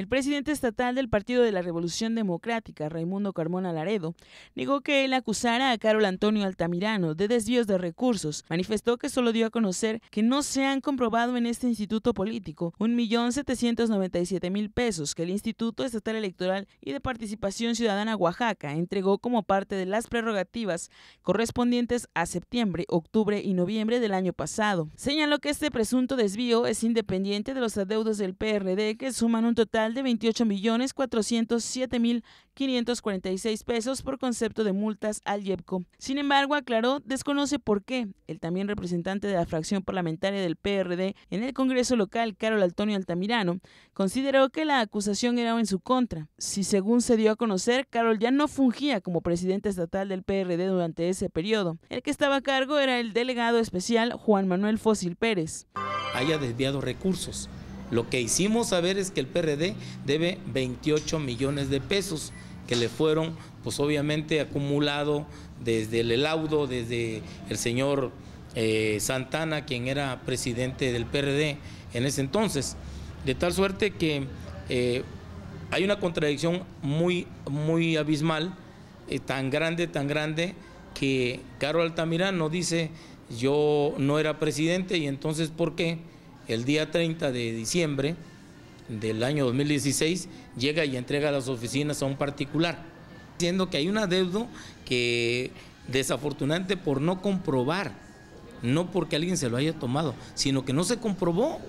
El presidente estatal del Partido de la Revolución Democrática, Raimundo Carmona Laredo, negó que él acusara a Carol Antonio Altamirano de desvíos de recursos. Manifestó que solo dio a conocer que no se han comprobado en este instituto político 1.797.000 pesos que el Instituto Estatal Electoral y de Participación Ciudadana Oaxaca entregó como parte de las prerrogativas correspondientes a septiembre, octubre y noviembre del año pasado. Señaló que este presunto desvío es independiente de los adeudos del PRD que suman un total de 28.407.546 pesos por concepto de multas al YEPCO. Sin embargo, aclaró, desconoce por qué. El también representante de la fracción parlamentaria del PRD en el Congreso local, Carol Antonio Altamirano, consideró que la acusación era en su contra. Si según se dio a conocer, Carol ya no fungía como presidente estatal del PRD durante ese periodo. El que estaba a cargo era el delegado especial Juan Manuel Fósil Pérez. Haya desviado recursos lo que hicimos saber es que el PRD debe 28 millones de pesos que le fueron, pues obviamente, acumulado desde el laudo, desde el señor eh, Santana, quien era presidente del PRD en ese entonces. De tal suerte que eh, hay una contradicción muy, muy abismal, eh, tan grande, tan grande, que Caro Altamirano dice, yo no era presidente y entonces, ¿por qué? el día 30 de diciembre del año 2016 llega y entrega las oficinas a un particular, diciendo que hay un adeudo que desafortunadamente por no comprobar, no porque alguien se lo haya tomado, sino que no se comprobó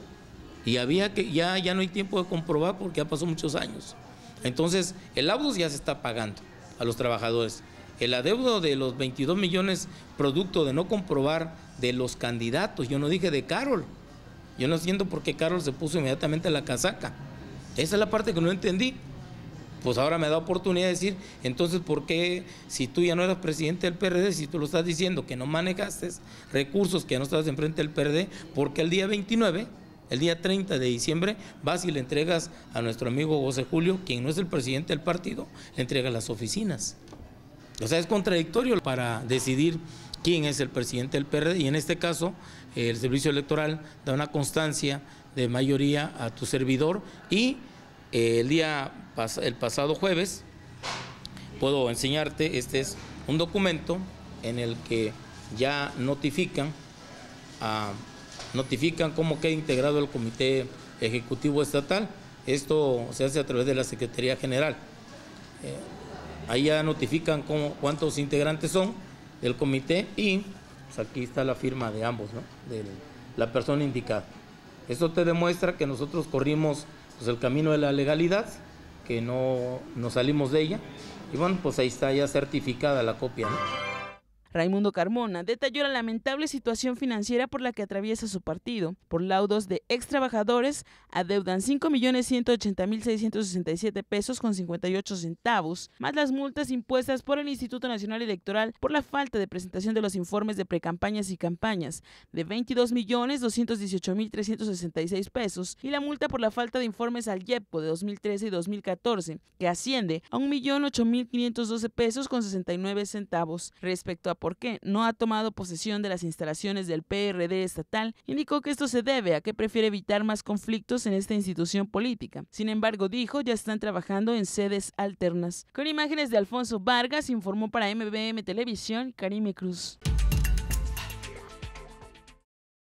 y había que ya ya no hay tiempo de comprobar porque ya pasó muchos años. Entonces, el abuso ya se está pagando a los trabajadores. El adeudo de los 22 millones producto de no comprobar de los candidatos, yo no dije de Carol, yo no entiendo por qué Carlos se puso inmediatamente la casaca. Esa es la parte que no entendí. Pues ahora me da oportunidad de decir, entonces, ¿por qué si tú ya no eras presidente del PRD, si tú lo estás diciendo que no manejaste recursos, que no estabas enfrente del PRD, porque el día 29, el día 30 de diciembre, vas y le entregas a nuestro amigo José Julio, quien no es el presidente del partido, le entregas las oficinas? O sea, es contradictorio para decidir quién es el presidente del PRD y en este caso el servicio electoral da una constancia de mayoría a tu servidor y eh, el día el pasado jueves puedo enseñarte este es un documento en el que ya notifican ah, notifican cómo queda integrado el comité ejecutivo estatal esto se hace a través de la secretaría general eh, ahí ya notifican cómo, cuántos integrantes son del comité y pues, aquí está la firma de ambos, de la persona indicada. Esto te demuestra que nosotros corrimos pues, el camino de la legalidad, que no nos salimos de ella y bueno, pues ahí está ya certificada la copia. Raimundo Carmona detalló la lamentable situación financiera por la que atraviesa su partido. Por laudos de ex trabajadores, adeudan 5.180.667 pesos con 58 centavos, más las multas impuestas por el Instituto Nacional Electoral por la falta de presentación de los informes de precampañas y campañas, de 22.218.366 pesos, y la multa por la falta de informes al YEPO de 2013 y 2014, que asciende a 1.008.512 pesos con 69 centavos. Respecto a por qué no ha tomado posesión de las instalaciones del PRD estatal, indicó que esto se debe a que prefiere evitar más conflictos en esta institución política. Sin embargo, dijo, ya están trabajando en sedes alternas. Con imágenes de Alfonso Vargas, informó para MBM Televisión Karime Cruz.